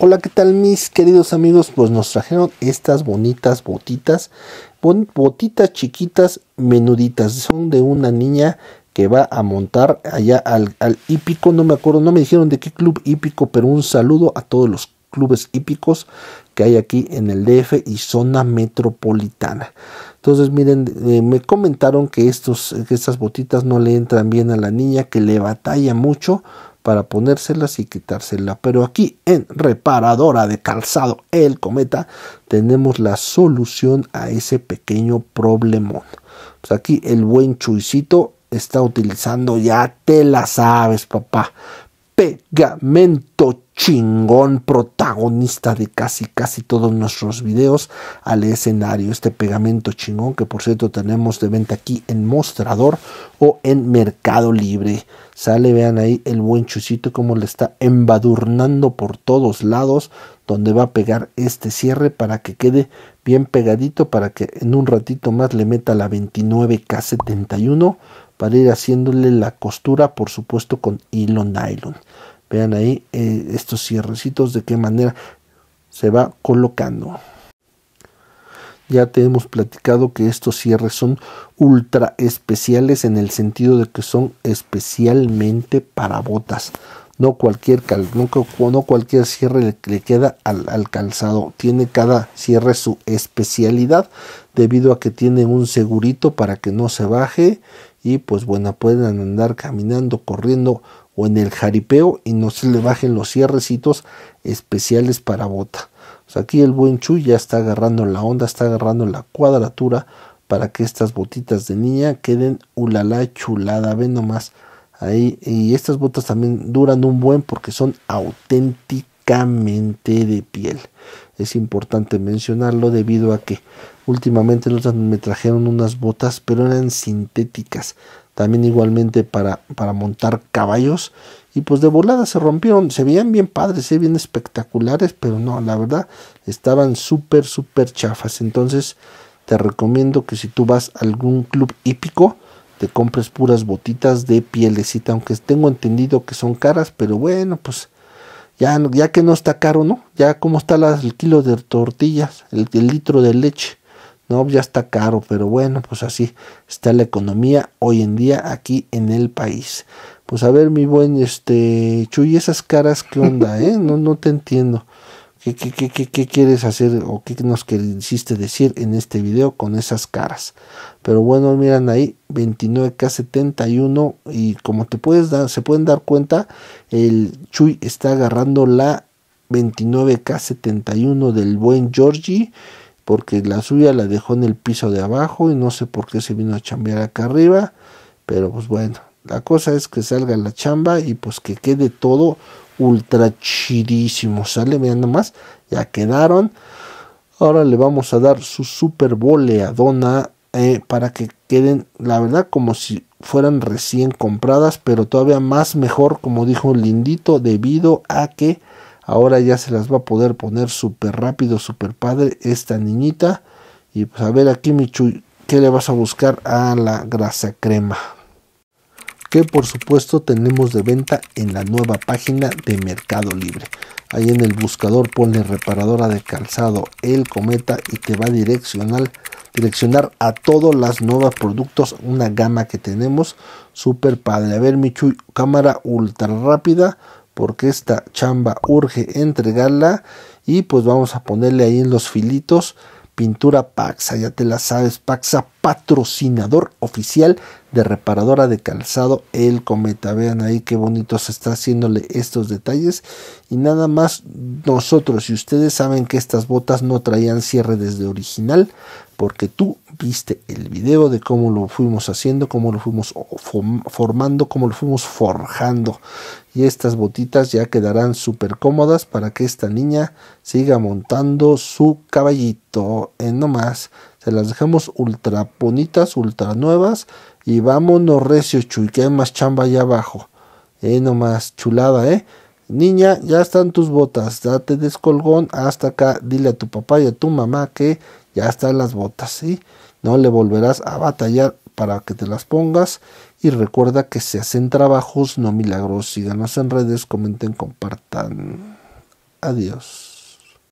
Hola, ¿qué tal mis queridos amigos? Pues nos trajeron estas bonitas botitas, botitas chiquitas, menuditas. Son de una niña que va a montar allá al, hípico, no me acuerdo, no me dijeron de qué club hípico, pero un saludo a todos los clubes hípicos que hay aquí en el DF y zona metropolitana. Entonces, miren, eh, me comentaron que, estos, que estas botitas no le entran bien a la niña, que le batalla mucho para ponérselas y quitársela. Pero aquí en reparadora de calzado El Cometa tenemos la solución a ese pequeño problemón. Pues aquí el buen Chuicito está utilizando, ya te la sabes, papá pegamento chingón protagonista de casi casi todos nuestros videos al escenario este pegamento chingón que por cierto tenemos de venta aquí en mostrador o en mercado libre sale vean ahí el buen chusito como le está embadurnando por todos lados donde va a pegar este cierre para que quede bien pegadito para que en un ratito más le meta la 29k71 para ir haciéndole la costura, por supuesto, con hilo nylon. Vean ahí eh, estos cierrecitos de qué manera se va colocando. Ya te hemos platicado que estos cierres son ultra especiales en el sentido de que son especialmente para botas. No cualquier, no, cualquier cierre le, queda al, calzado. Tiene cada cierre su especialidad debido a que tiene un segurito para que no se baje y pues bueno, pueden andar caminando, corriendo o en el jaripeo y no se le bajen los cierrecitos especiales para bota. aquí el buen Chuy ya está agarrando la onda, está agarrando la cuadratura para que estas botitas de niña queden ulala chulada, Ve nomás. Ahí, y estas botas también duran un buen porque son auténticas de piel. Es importante mencionarlo debido a que últimamente me trajeron unas botas, pero eran sintéticas. También igualmente para, para montar caballos. Y pues de volada se rompieron. Se veían bien padres, se ¿eh? ven espectaculares, pero no, la verdad, estaban súper, súper chafas. Entonces te recomiendo que si tú vas a algún club hípico, te compres puras botitas de pielecita, aunque tengo entendido que son caras, pero bueno, pues ya, ya que no está caro, ¿no? Ya como está el kilo de tortillas, el, litro de leche. No, ya está caro, pero bueno, pues así está la economía hoy en día aquí en el país. Pues a ver, mi buen este Chuy, esas caras qué onda, eh? No, no te entiendo. ¿Qué, qué, quieres hacer o qué nos quisiste decir en este video con esas caras? Pero bueno, miran ahí 29K71 y como te puedes dar, se pueden dar cuenta, el Chuy está agarrando la 29K71 del buen Georgie porque la suya la dejó en el piso de abajo y no sé por qué se vino a chambear acá arriba, pero pues bueno, la cosa es que salga la chamba y pues que quede todo ultra chidísimo. Sale, vean nomás Ya quedaron. Ahora le vamos a dar su super boleadona eh, para que queden, la verdad, como si fueran recién compradas, pero todavía más mejor, como dijo Lindito, debido a que ahora ya se las va a poder poner súper rápido, súper padre esta niñita. Y pues a ver aquí, chuy, ¿qué le vas a buscar a la grasa crema? que por supuesto tenemos de venta en la nueva página de Mercado Libre. Ahí en el buscador pone reparadora de calzado El Cometa y te va a direccionar, a todos los nuevos productos, una gama que tenemos. Super padre. A ver, Michu, cámara ultra rápida porque esta chamba urge entregarla y pues vamos a ponerle ahí en los filitos pintura Paxa, ya te la sabes, Paxa patrocinador oficial de reparadora de calzado El Cometa. Vean ahí qué bonito se está haciéndole estos detalles. Y nada más nosotros, y ustedes saben que estas botas no traían cierre desde original, porque tú viste el video de cómo lo fuimos haciendo, cómo lo fuimos formando, cómo lo fuimos forjando. Y estas botitas ya quedarán súper cómodas para que esta niña siga montando su caballito en nomás. Se las dejamos ultra bonitas, ultra nuevas. Y vámonos recio, chuy, que hay más chamba allá abajo. Eh, nomás, chulada, eh. Niña, ya están tus botas, date descolgón hasta acá, dile a tu papá y a tu mamá que ya están las botas, ¿sí? No le volverás a batallar para que te las pongas y recuerda que se hacen trabajos no milagros, síganos en redes, comenten, compartan. Adiós.